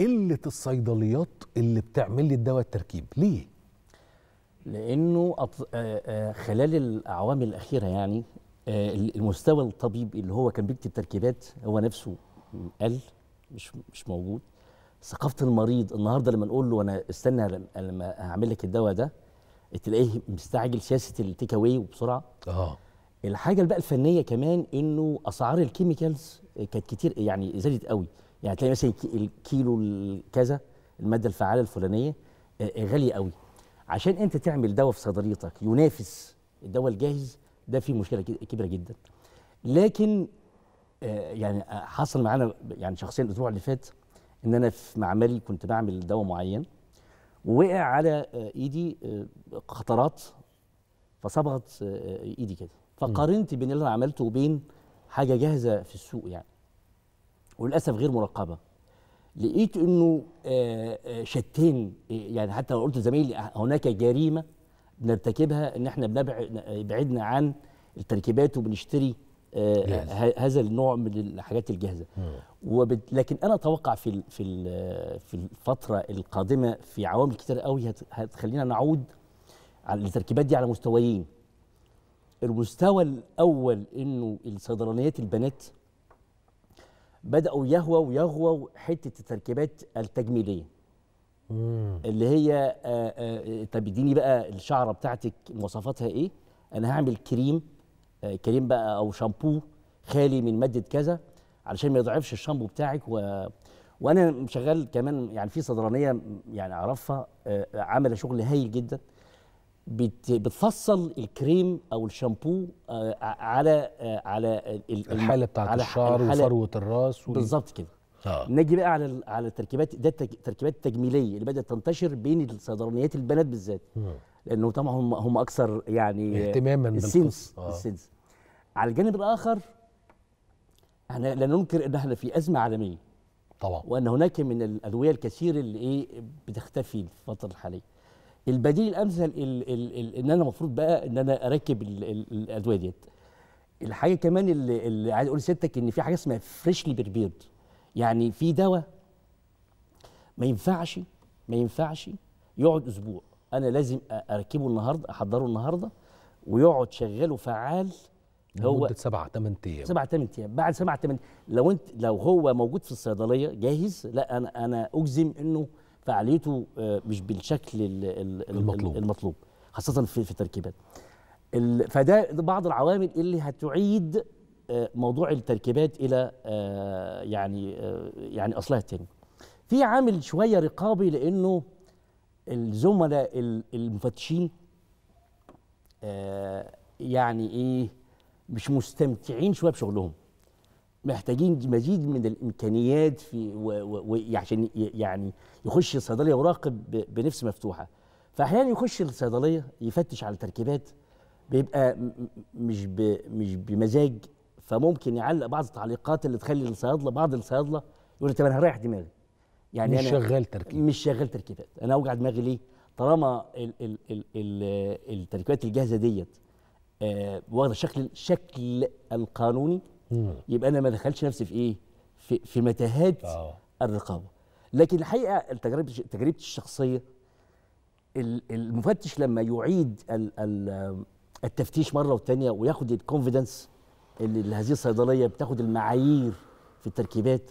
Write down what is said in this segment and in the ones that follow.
قله الصيدليات اللي بتعمل لي الدواء التركيب ليه لانه أط... خلال الاعوام الاخيره يعني المستوى الطبيب اللي هو كان بيكتب تركيبات هو نفسه قل مش مش موجود ثقافه المريض النهارده لما نقول له انا استنى لما هعمل لك الدواء ده تلاقيه مستعجل سياسة التيك اواي وبسرعه اه الحاجه بقى الفنيه كمان انه اسعار الكيميكالز كانت كتير يعني زادت قوي يعني تلاقي مثلا الكيلو كذا الماده الفعاله الفلانيه آه، آه، غاليه قوي عشان انت تعمل دواء في صيدليتك ينافس الدواء الجاهز ده فيه مشكله كبيره جدا لكن آه، يعني حصل معانا يعني شخصيا الاسبوع اللي فات ان انا في معملي كنت بعمل دواء معين ووقع على ايدي قطرات فصبغت ايدي كده فقارنت بين اللي انا عملته وبين حاجه جاهزه في السوق يعني وللاسف غير مرقبه لقيت انه آه، آه، شتين يعني حتى لو قلت زميلي هناك جريمه بنرتكبها ان احنا بعدنا عن التركيبات وبنشتري آه، هذا النوع من الحاجات الجاهزه وبد... لكن انا اتوقع في في في الفتره القادمه في عوامل كتير قوي هت... هتخلينا نعود على التركيبات دي على مستويين المستوى الاول انه الصيدلانيات البنات بداوا يهوى ويغوى حته التركيبات التجميليه مم. اللي هي آآ آه، آآ آه، طب اديني بقى الشعره بتاعتك مواصفاتها ايه انا هعمل كريم آه، كريم بقى او شامبو خالي من ماده كذا علشان ما يضعفش الشامبو بتاعك و... وانا شغال كمان يعني في صدرانيه يعني اعرفها عامله شغل هايل جدا بت بتفصل الكريم او الشامبو آه، آه، على آه، على الحاله بتاعت على الشعر وفروه الراس بالظبط كده آه. نجي بقى على على التركيبات ده التركيبات التجميليه اللي بدات تنتشر بين الصيدلانيات البنات بالذات لانه طبعا هم هم اكثر يعني اهتماما بالسنس آه. السنس على الجانب الاخر احنا لا ننكر ان احنا في ازمه عالميه طبعا وان هناك من الادويه الكثير اللي ايه بتختفي الفتره الحاليه البديل الامثل الـ الـ الـ ان انا المفروض بقى ان انا اركب الادويه ديت الحاجه كمان اللي, اللي عايز اقول لستك ان في حاجه اسمها فريشلي بريبيرد يعني في دواء ما ينفعش ما ينفعش يقعد اسبوع انا لازم اركبه النهارده احضره النهارده ويقعد شغال وفعال هو مدة سبعة ثمان أيام سبعة ثمان أيام بعد سبعة ثمان لو أنت لو هو موجود في الصيدلية جاهز لا أنا أنا أجزم إنه فعاليته آه، مش بالشكل المطلوب المطلوب خاصه في في التركيبات فده بعض العوامل اللي هتعيد آه، موضوع التركيبات الى آه، يعني يعني اصلها التاني في عامل شويه رقابي لانه الزملاء المفتشين يعني ايه مش مستمتعين شويه بشغلهم محتاجين مزيد من الامكانيات في وعشان يعني يخش الصيدليه وراقب بنفس مفتوحه فاحيانا يخش الصيدليه يفتش على تركيبات بيبقى مش مش بمزاج فممكن يعلق بعض التعليقات اللي تخلي الصيادله بعض الصيادله يقول طب انا هريح دماغي يعني مش أنا شغال تركيب مش شغال تركيبات انا اوجع دماغي ليه طالما ال ال ال ال التركيبات الجاهزه ديت آه واخده شكل الشكل القانوني مم. يبقى انا ما دخلتش نفسي في ايه في, في متاهات آه. الرقابه لكن الحقيقه التجربه تجربتي الشخصيه المفتش لما يعيد التفتيش مره وثانيه وياخد الكونفيدنس اللي هذه الصيدليه بتاخد المعايير في التركيبات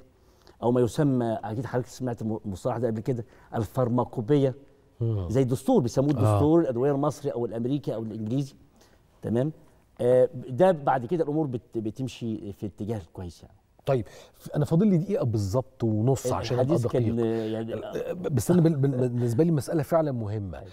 او ما يسمى اكيد حضرتك سمعت المصطلح ده قبل كده الفارماكوبيه زي دستور بيسموه آه. الدستور آه. الادويه المصري او الامريكي او الانجليزي تمام آه، ده بعد كده الامور بتمشي في اتجاه كويس يعني طيب انا فاضل لي دقيقه بالظبط ونص عشان ابقى دقيق يعني آه، بس انا بالنسبه لي مساله فعلا مهمه أيوة.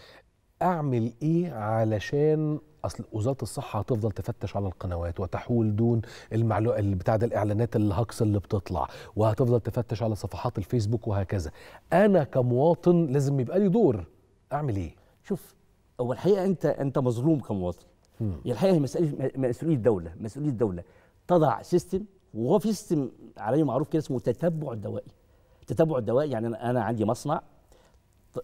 اعمل ايه علشان اصل وزاره الصحه هتفضل تفتش على القنوات وتحول دون المعلومه بتاع ده الاعلانات الهكس اللي بتطلع وهتفضل تفتش على صفحات الفيسبوك وهكذا انا كمواطن لازم يبقى لي دور اعمل ايه شوف هو الحقيقه انت انت مظلوم كمواطن يعني هي الحقيقه مسؤوليه الدوله مسؤوليه الدوله تضع سيستم وهو في سيستم عليه معروف كده اسمه تتبع الدوائي تتبع الدوائي يعني انا عندي مصنع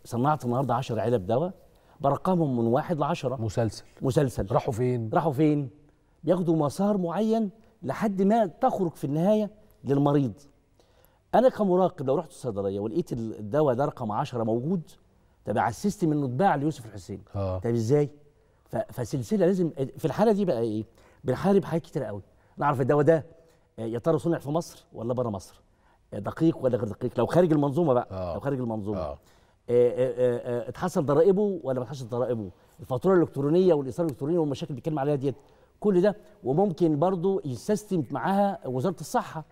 صنعت النهارده 10 علب دواء برقمهم من واحد لعشرة مسلسل مسلسل راحوا فين؟ راحوا فين؟ بياخدوا مسار معين لحد ما تخرج في النهايه للمريض. انا كمراقب لو رحت الصيدليه ولقيت الدواء ده رقم 10 موجود تبع السيستم انه اتباع ليوسف الحسين. آه. طب ازاي؟ فسلسله لازم في الحاله دي بقى ايه بنحارب حاجات كتير قوي نعرف الدواء ده آه، يا ترى صنع في مصر ولا بره مصر آه، دقيق ولا غير دقيق لو خارج المنظومه بقى آه. لو خارج المنظومه آه. آه، اتحصل ضرائبه ولا ما اتحصلش ضرائبه الفاتوره الالكترونيه والايصال الالكتروني والمشاكل اللي بيتكلم عليها ديت كل ده وممكن برضه يسيستم معاها وزاره الصحه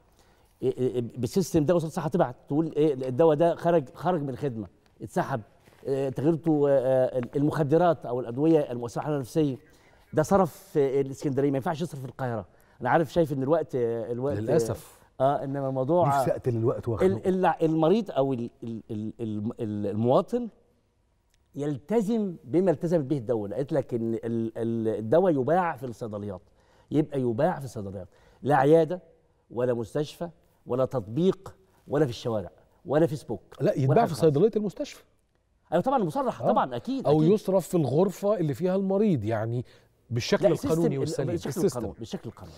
بالسيستم ده وزاره الصحه تبعت تقول ايه الدواء ده خرج خرج من الخدمه اتسحب تغيرته آه، آه، المخدرات او الادويه المؤثره على النفسيه ده صرف في الاسكندريه ما ينفعش يصرف في القاهره انا عارف شايف ان الوقت آه، الوقت للاسف اه انما الموضوع نفسي اقتل الوقت واخده المريض او الـ الـ الـ المواطن يلتزم بما التزمت به الدوله قالت لك ان الدواء يباع في الصيدليات يبقى يباع في الصيدليات لا عياده ولا مستشفى ولا تطبيق ولا في الشوارع ولا فيسبوك لا يتباع في صيدليه المستشفى ايوه طبعا مصرح آه. طبعا اكيد او أكيد. يصرف في الغرفه اللي فيها المريض يعني بالشكل القانوني والسليم بالشكل القانوني بالشكل القانوني